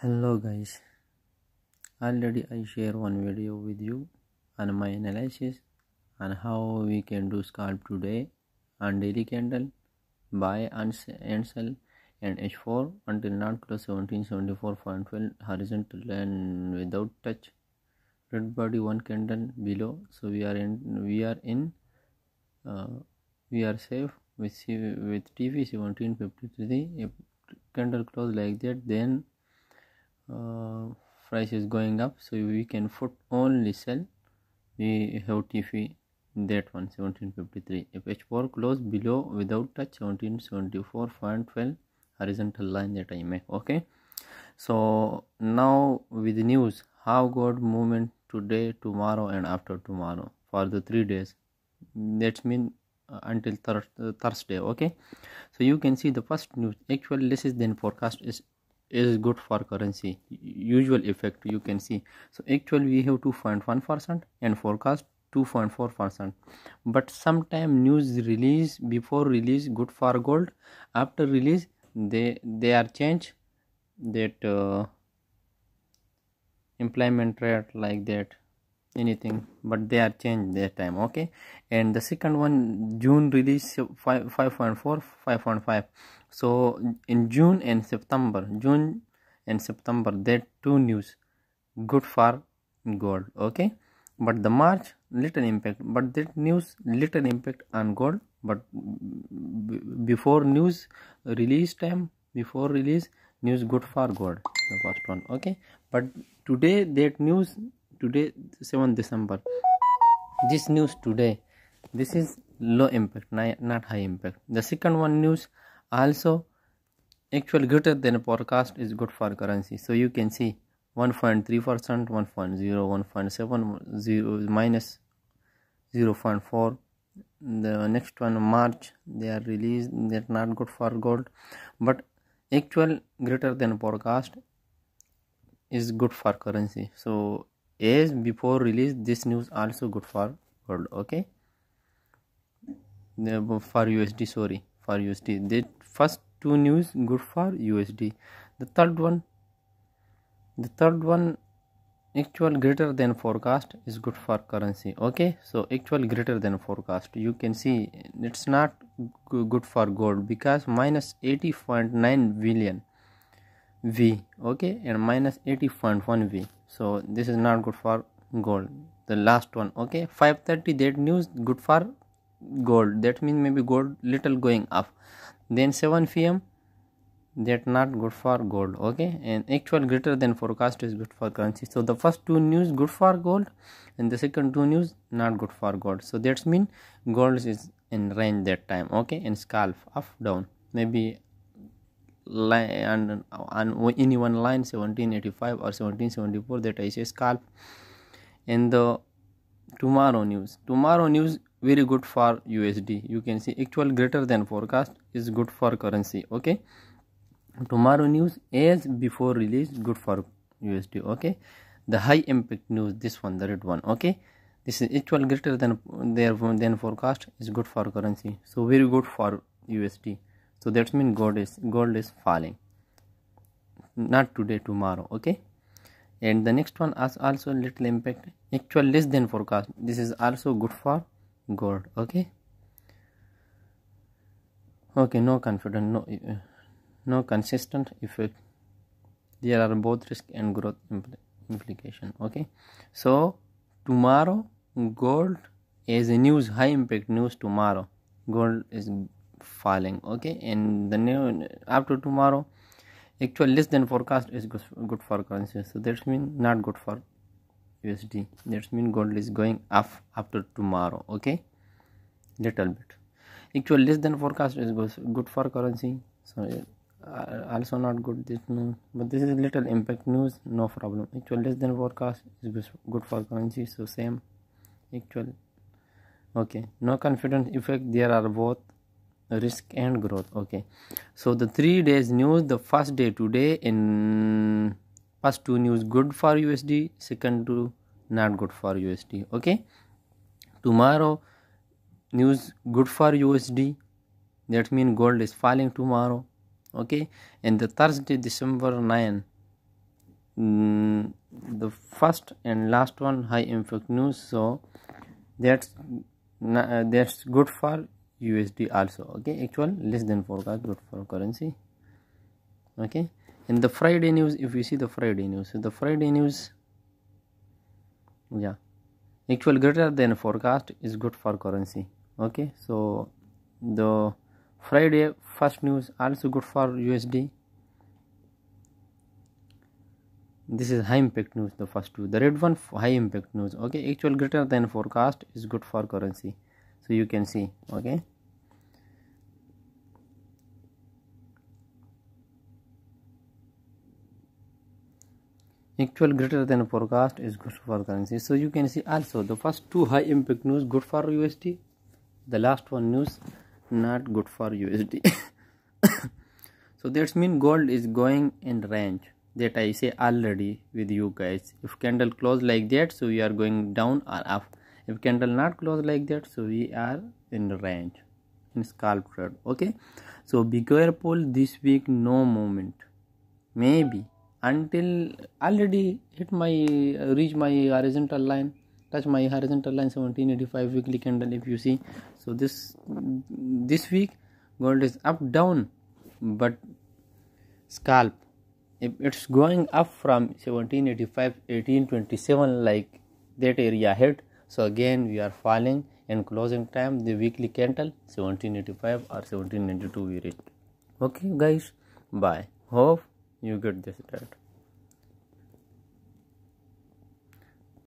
hello guys already i share one video with you on my analysis on how we can do scalp today on daily candle buy and sell and h4 until not close 1774.12 horizontal and without touch red body one candle below so we are in we are in uh, we are safe with with tv 1753 if candle close like that then uh, price is going up so we can put only sell we have that one 1753 if h4 close below without touch 1774.12 horizontal line that i make okay so now with news how good movement today tomorrow and after tomorrow for the three days that means uh, until thir thursday okay so you can see the first news Actually, this is then forecast is is good for currency usual effect you can see so actually we have 2.1 percent and forecast 2.4 percent but sometime news release before release good for gold after release they they are changed that uh, employment rate like that anything but they are changed that time okay and the second one june release 5 5.4 5.5 so in june and september june and september there two news good for gold okay but the march little impact but that news little impact on gold but before news release time before release news good for gold the first one okay but today that news today 7 december this news today this is low impact not high impact the second one news also actual greater than forecast is good for currency so you can see 1.3 percent 1.0 1.7 0 minus 0.4 the next one march they are released they're not good for gold but actual greater than forecast is good for currency so as before release this news also good for gold okay for usd sorry for usd they first two news good for USD. The third one, the third one, actual greater than forecast is good for currency. Okay, so actual greater than forecast. You can see it's not good for gold because minus 80.9 billion V. Okay, and minus 80.1 V. So this is not good for gold. The last one. Okay, 530 that news good for gold. That means maybe gold little going up then 7 pm that not good for gold okay and actual greater than forecast is good for currency so the first two news good for gold and the second two news not good for gold so that's mean gold is in range that time okay and scalp up down maybe line and on any one line 1785 or 1774 that i say scalp and the tomorrow news tomorrow news very good for USD you can see actual greater than forecast is good for currency okay tomorrow news as before release good for USD okay the high impact news this one the red one okay this is actual greater than their than forecast is good for currency so very good for USD so that means gold is gold is falling not today tomorrow okay and the next one has also little impact actual less than forecast this is also good for god okay okay no confident no no consistent effect there are both risk and growth impl- implication okay so tomorrow gold is a news high impact news tomorrow gold is falling okay and the new after tomorrow actual less than forecast is good for currency so that means not good for USD that means gold is going up after tomorrow okay little bit actual less than forecast is good for currency so uh, also not good this news but this is little impact news no problem actual less than forecast is good for currency so same actual okay no confidence effect there are both risk and growth okay so the three days news the first day today in first two news good for usd second two not good for usd okay tomorrow news good for usd that means gold is falling tomorrow okay and the thursday december 9 mm, the first and last one high impact news so that's uh, that's good for usd also okay actual less than forecast good for currency okay in the friday news if you see the friday news the friday news yeah equal greater than forecast is good for currency okay so the friday first news also good for usd this is high impact news the first two the red one high impact news okay actual greater than forecast is good for currency so you can see okay actual greater than forecast is good for currency so you can see also the first two high impact news good for usd the last one news not good for usd so that's mean gold is going in range that i say already with you guys if candle close like that so we are going down or up if candle not close like that so we are in range in scalp trade okay so be careful this week no movement maybe until already hit my uh, reach my horizontal line touch my horizontal line 1785 weekly candle if you see so this this week gold is up down but scalp if it's going up from 1785 1827 like that area hit so again we are falling and closing time the weekly candle 1785 or 1792 we reach okay guys bye hope you get this right